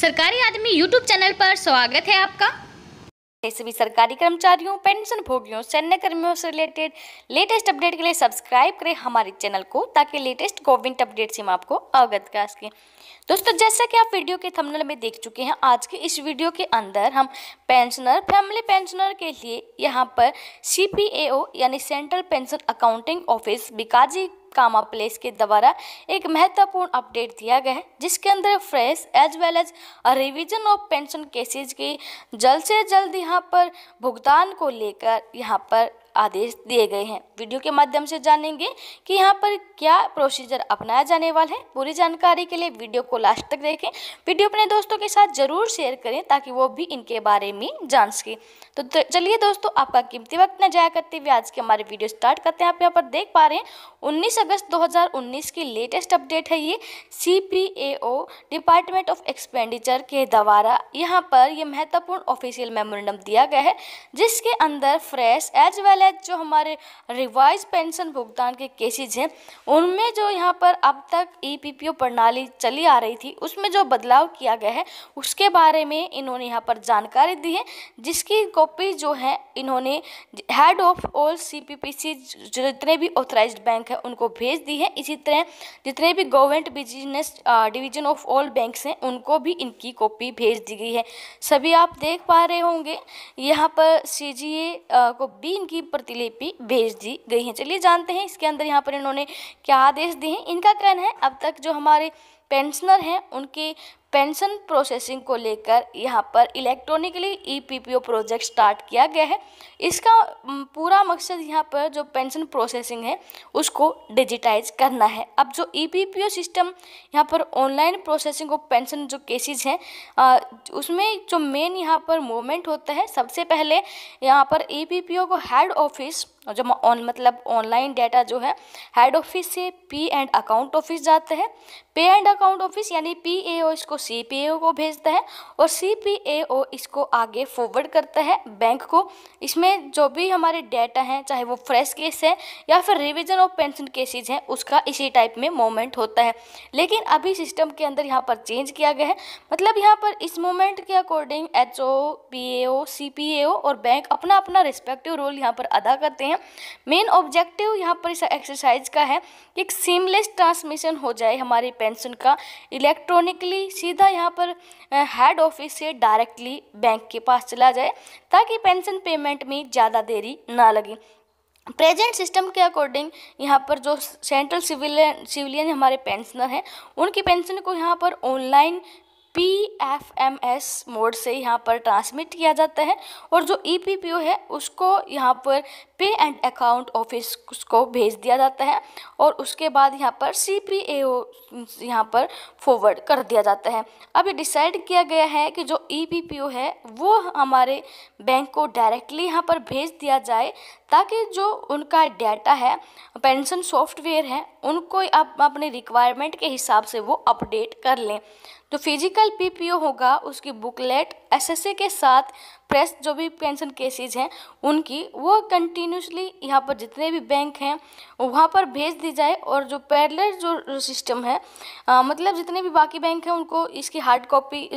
सरकारी आदमी YouTube channel पर स्वागत है आपका सभी सरकारी कर्मचारियों पेंशन भोगियों सैन्य कर्मियों से रिलेटेड लेटेस्ट अपडेट के लिए सब्सक्राइब करें हमारे चैनल को ताकि लेटेस्ट गवर्नमेंट अपडेट से हम आपको अवगत करा सकें दोस्तों जैसा कि आप वीडियो के थंबनेल में देख चुके हैं आज के इस वीडियो के अंदर हम पेंशनर फैमिली पेंशनर के लिए यहाँ पर सी यानी central pension accounting office Bhikaji Cama Place के द्वारा एक महत्वपूर्ण अपडेट दिया गया है जिसके अंदर fresh as well as revision of pension cases की जल्द से जल्द यहाँ पर भुगतान को लेकर यहाँ पर आदेश दिए गए हैं वीडियो के माध्यम से जानेंगे कि यहाँ पर क्या प्रोसीजर अपनाया जाने वाला है पूरी जानकारी के लिए वीडियो को लास्ट तक देखें वीडियो अपने दोस्तों के साथ जरूर शेयर करें ताकि वो भी इनके बारे में जान सके तो चलिए दोस्तों आपका कीमती वक्त न जाया करते हुए आज के हमारे वीडियो स्टार्ट करते हैं आप यहाँ पर देख पा रहे हैं उन्नीस अगस्त 2019 की लेटेस्ट अपडेट है ये सी डिपार्टमेंट ऑफ एक्सपेंडिचर के द्वारा यहाँ पर यह महत्वपूर्ण ऑफिशियल मेमोरेंडम दिया गया है जिसके अंदर फ्रेश एज वेल है जो हमारे रिवाइज पेंशन भुगतान के केसेज हैं उनमें जो यहाँ पर अब तक ई e पी प्रणाली चली आ रही थी उसमें जो बदलाव किया गया है उसके बारे में इन्होंने यहाँ पर जानकारी दी है जिसकी कॉपी जो है इन्होंने हेड ऑफ ऑल सी जितने भी ऑथराइज बैंक हैं उनको भेज दी है इसी तरह जितने भी government business division of all banks हैं उनको भी इनकी कॉपी भेज दी गई है सभी आप देख पा रहे होंगे यहाँ पर सी को भी इनकी प्रतिलिपि भेज दी गई है चलिए जानते हैं इसके अंदर यहाँ पर इन्होंने क्या आदेश दिए हैं इनका कहना है अब तक जो हमारे पेंशनर हैं उनके पेंशन प्रोसेसिंग को लेकर यहाँ पर इलेक्ट्रॉनिकली ई प्रोजेक्ट स्टार्ट किया गया है इसका पूरा मकसद यहाँ पर जो पेंशन प्रोसेसिंग है उसको डिजिटाइज करना है अब जो ई सिस्टम यहाँ पर ऑनलाइन प्रोसेसिंग ऑफ पेंशन जो केसेज हैं उसमें जो मेन यहाँ पर मूवमेंट होता है सबसे पहले यहाँ पर ई को हेड ऑफिस और जब ऑन मतलब ऑनलाइन डाटा जो है हेड ऑफिस से पी एंड अकाउंट ऑफिस जाते हैं पे एंड अकाउंट ऑफिस यानी पी ए ओ इसको सी पी ए ओ को भेजता है और सी पी ए ओ इसको आगे फॉरवर्ड करता है बैंक को इसमें जो भी हमारे डाटा हैं चाहे वो फ्रेश केस है या फिर रिविजन ऑफ पेंशन केसेज हैं उसका इसी टाइप में मोमेंट होता है लेकिन अभी सिस्टम के अंदर यहाँ पर चेंज किया गया है मतलब यहाँ पर इस मोमेंट के according H O P A O C P A O और बैंक अपना अपना रिस्पेक्टिव रोल यहाँ पर अदा करते हैं है मेन ऑब्जेक्टिव यहाँ पर इस एक्सरसाइज का है कि एक सीमलेस ट्रांसमिशन हो जाए हमारी पेंशन का इलेक्ट्रॉनिकली सीधा यहाँ पर हेड ऑफिस से डायरेक्टली बैंक के पास चला जाए ताकि पेंशन पेमेंट में ज़्यादा देरी ना लगे प्रेजेंट सिस्टम के अकॉर्डिंग यहाँ पर जो सेंट्रल सिविलियन सिविलियन हमारे पेंशनर हैं उनकी पेंशन को यहाँ पर online P F M S mode से यहाँ पर ट्रांसमिट किया जाता है और जो ई पी पी ओ है उसको यहाँ पर पे एंड अकाउंट ऑफिस को भेज दिया जाता है और उसके बाद यहाँ पर सी पी ए ओ यहाँ पर फॉरवर्ड कर दिया जाता है अब ये डिसाइड किया गया है कि जो ई पी पी ओ है वो हमारे बैंक को डायरेक्टली यहाँ पर भेज दिया जाए ताकि जो उनका डाटा है पेंशन सॉफ्टवेयर है उनको आप अपने रिक्वायरमेंट के हिसाब से वो अपडेट कर लें तो फिजिकल पीपीओ होगा उसकी बुकलेट एसएससी के साथ प्रेस जो भी पेंशन केसेज हैं उनकी वो कंटिन्यूसली यहाँ पर जितने भी बैंक हैं वहाँ पर भेज दी जाए और जो पैरलर जो सिस्टम है आ, मतलब जितने भी बाकी बैंक हैं उनको इसकी हार्ड कॉपी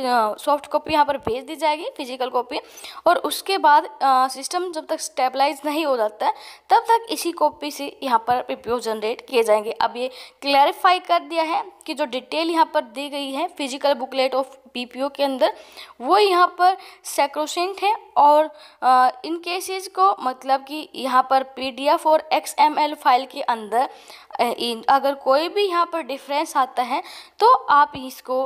सॉफ्ट कॉपी यहाँ पर भेज दी जाएगी फिजिकल कॉपी और उसके बाद आ, सिस्टम जब तक स्टेबलाइज नहीं हो जाता है तब तक इसी कॉपी से यहाँ पर पीपीओ जनरेट किए जाएंगे अब ये क्लैरिफाई कर दिया है कि जो डिटेल यहाँ पर दी गई है फिजिकल बुकलेट ऑफ पीपीओ के अंदर वो यहाँ पर सेक्रोसेंट है और इन केसेस को मतलब कि यहाँ पर पीडीएफ और एक्सएमएल फाइल के अंदर अगर कोई भी यहाँ पर डिफरेंस आता है तो आप इसको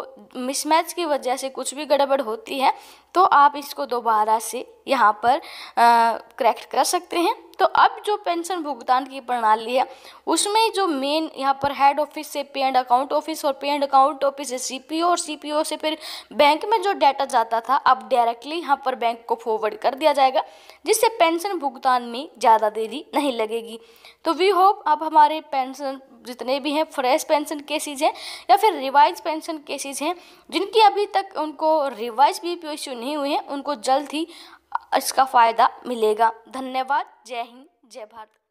मिसमैच की वजह से कुछ भी गड़बड़ होती है तो आप इसको दोबारा से यहाँ पर करेक्ट कर सकते हैं तो अब जो पेंशन भुगतान की प्रणाली है उसमें जो मेन यहाँ पर हेड ऑफिस से पे एंड अकाउंट ऑफिस और पे एंड अकाउंट ऑफिस से सीपीओ और सीपीओ से फिर बैंक में जो डाटा जाता था अब डायरेक्टली यहाँ पर बैंक को फॉरवर्ड कर दिया जाएगा जिससे पेंशन भुगतान में ज़्यादा देरी नहीं लगेगी तो वी होप अब हमारे पेंशन जितने भी हैं फ्रेश पेंशन केसेज हैं या फिर रिवाइज पेंशन केसेज हैं जिनकी अभी तक उनको रिवाइज बी पी इश्यू नहीं हुए हैं उनको जल्द ही इसका फ़ायदा मिलेगा धन्यवाद जय हिंद जय भारत